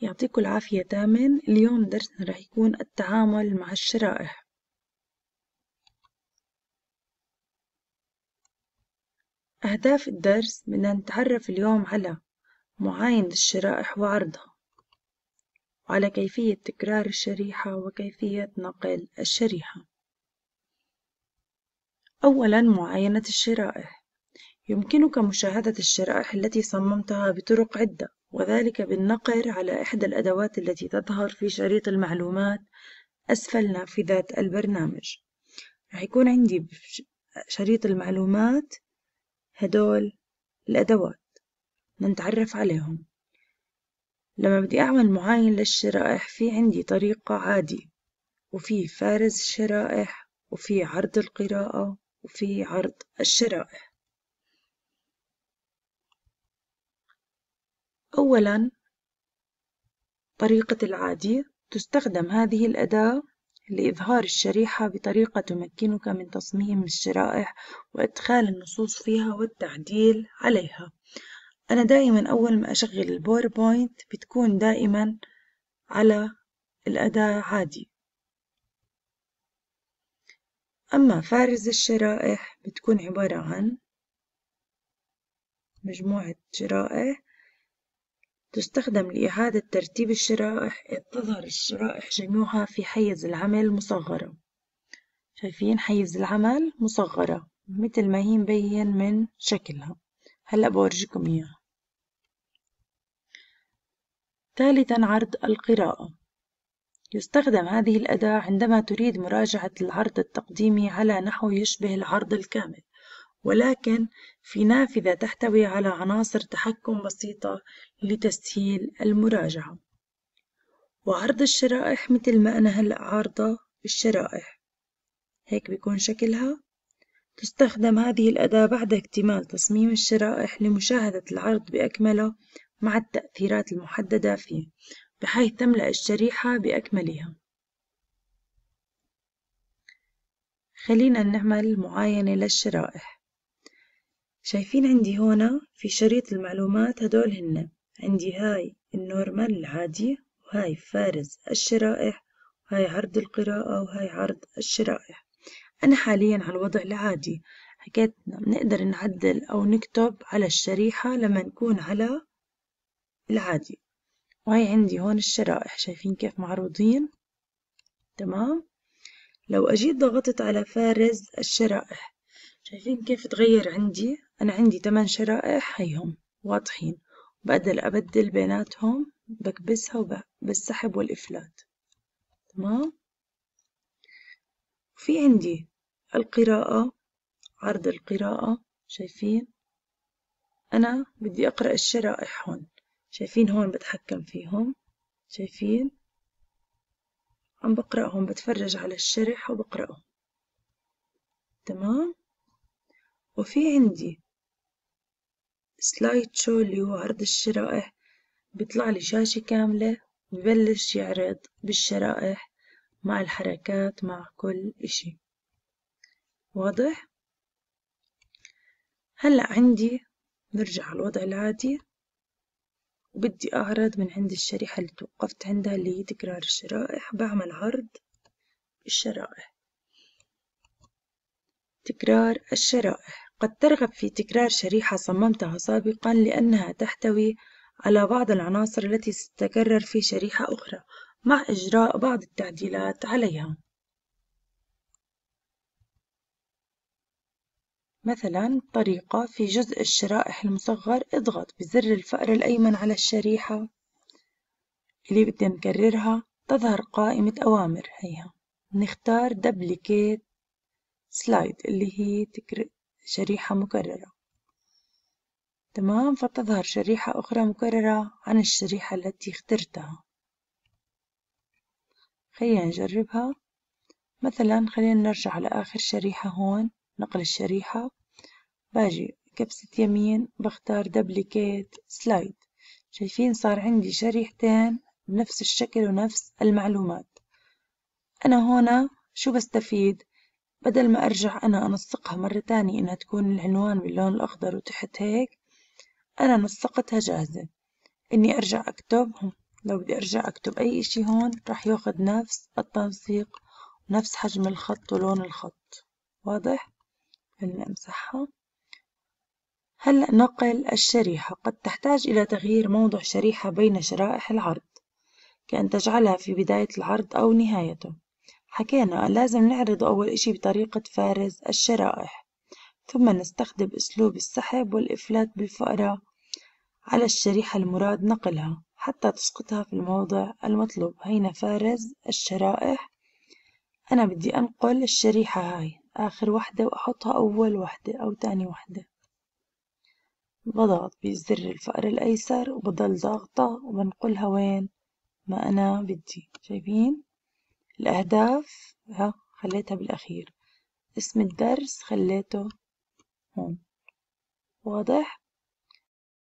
يعطيكم العافية تامن اليوم درسنا رح يكون التعامل مع الشرائح أهداف الدرس بدنا نتعرف اليوم على معاينة الشرائح وعرضها وعلى كيفية تكرار الشريحة وكيفية نقل الشريحة أولا معاينة الشرائح يمكنك مشاهدة الشرائح التي صممتها بطرق عدة وذلك بالنقر على إحدى الأدوات التي تظهر في شريط المعلومات أسفل نافذة البرنامج رح يكون عندي شريط المعلومات هدول الأدوات نتعرف عليهم لما بدي أعمل معاين للشرائح في عندي طريقة عادي وفي فارز الشرائح وفي عرض القراءة وفي عرض الشرائح أولاً طريقة العادي تستخدم هذه الأداة لإظهار الشريحة بطريقة تمكنك من تصميم الشرائح وإدخال النصوص فيها والتعديل عليها أنا دائما أول ما أشغل البوربوينت بتكون دائما على الأداة عادي أما فارز الشرائح بتكون عبارة عن مجموعة شرائح تستخدم لإعادة ترتيب الشرائح إذ تظهر الشرائح جميعها في حيز العمل مصغرة شايفين حيز العمل مصغرة مثل ما هي مبين من شكلها هلأ بورجيكم إياها ثالثا عرض القراءة يستخدم هذه الأداة عندما تريد مراجعة العرض التقديمي على نحو يشبه العرض الكامل ولكن في نافذة تحتوي على عناصر تحكم بسيطة لتسهيل المراجعة وعرض الشرائح مثل ما أنا هلأ عارضة الشرائح هيك بيكون شكلها تستخدم هذه الأداة بعد اكتمال تصميم الشرائح لمشاهدة العرض بأكمله مع التأثيرات المحددة فيه بحيث تملأ الشريحة بأكملها خلينا نعمل معاينة للشرائح شايفين عندي هنا في شريط المعلومات هدول هن عندي هاي النورمال العادي وهاي فارز الشرائح وهاي عرض القراءة وهاي عرض الشرائح أنا حاليا على الوضع العادي حكيتنا بنقدر نعدل أو نكتب على الشريحة لما نكون على العادي وهي عندي هون الشرائح شايفين كيف معروضين تمام لو أجيت ضغطت على فارز الشرائح شايفين كيف تغير عندي أنا عندي ثمان شرائح هيهم واضحين بقدر أبدل بيناتهم بكبسها وبالسحب والإفلات تمام في عندي القراءة عرض القراءة شايفين أنا بدي أقرأ الشرائح هون شايفين هون بتحكم فيهم شايفين عم بقرأهم بتفرج على الشرح وبقرأه تمام وفي عندي سلايد شو اللي هو عرض الشرائح بيطلع لي شاشة كاملة ببلش يعرض بالشرائح مع الحركات مع كل اشي واضح؟ هلأ عندي نرجع على الوضع العادي وبدي أعرض من عند الشريحة اللي توقفت عندها اللي هي تكرار الشرائح بعمل عرض الشرائح تكرار الشرائح قد ترغب في تكرار شريحة صممتها سابقًا لأنها تحتوي على بعض العناصر التي ستتكرر في شريحة أخرى مع إجراء بعض التعديلات عليها مثلا طريقة في جزء الشرائح المصغر اضغط بزر الفأر الأيمن على الشريحة اللي بدنا نكررها تظهر قائمة أوامر هيها نختار Duplicate Slide اللي هي شريحة مكررة تمام فتظهر شريحة أخرى مكررة عن الشريحة التي اخترتها خلينا نجربها مثلا خلينا نرجع لآخر شريحة هون نقل الشريحة باجي كبسة يمين بختار دبليكيت سلايد شايفين صار عندي شريحتين بنفس الشكل ونفس المعلومات أنا هنا شو بستفيد بدل ما أرجع أنا أنسقها مرة تانية إنها تكون العنوان باللون الأخضر وتحت هيك أنا نسقتها جاهزة إني أرجع أكتب لو بدي أرجع أكتب أي إشي هون راح ياخد نفس التنسيق نفس حجم الخط ولون الخط واضح؟ خليني أمسحها هلأ نقل الشريحة قد تحتاج إلى تغيير موضع شريحة بين شرائح العرض كأن تجعلها في بداية العرض أو نهايته حكينا لازم نعرض أول إشي بطريقة فارز الشرائح ثم نستخدم أسلوب السحب والإفلات بالفأرة على الشريحة المراد نقلها حتى تسقطها في الموضع المطلوب هنا فارز الشرائح أنا بدي أنقل الشريحة هاي آخر وحدة وأحطها أول وحدة أو تاني وحدة بضغط بزر الفأر الأيسر وبضل ضاغطة وبنقلها وين ما أنا بدي شايفين الأهداف ها خليتها بالأخير اسم الدرس خليته هون واضح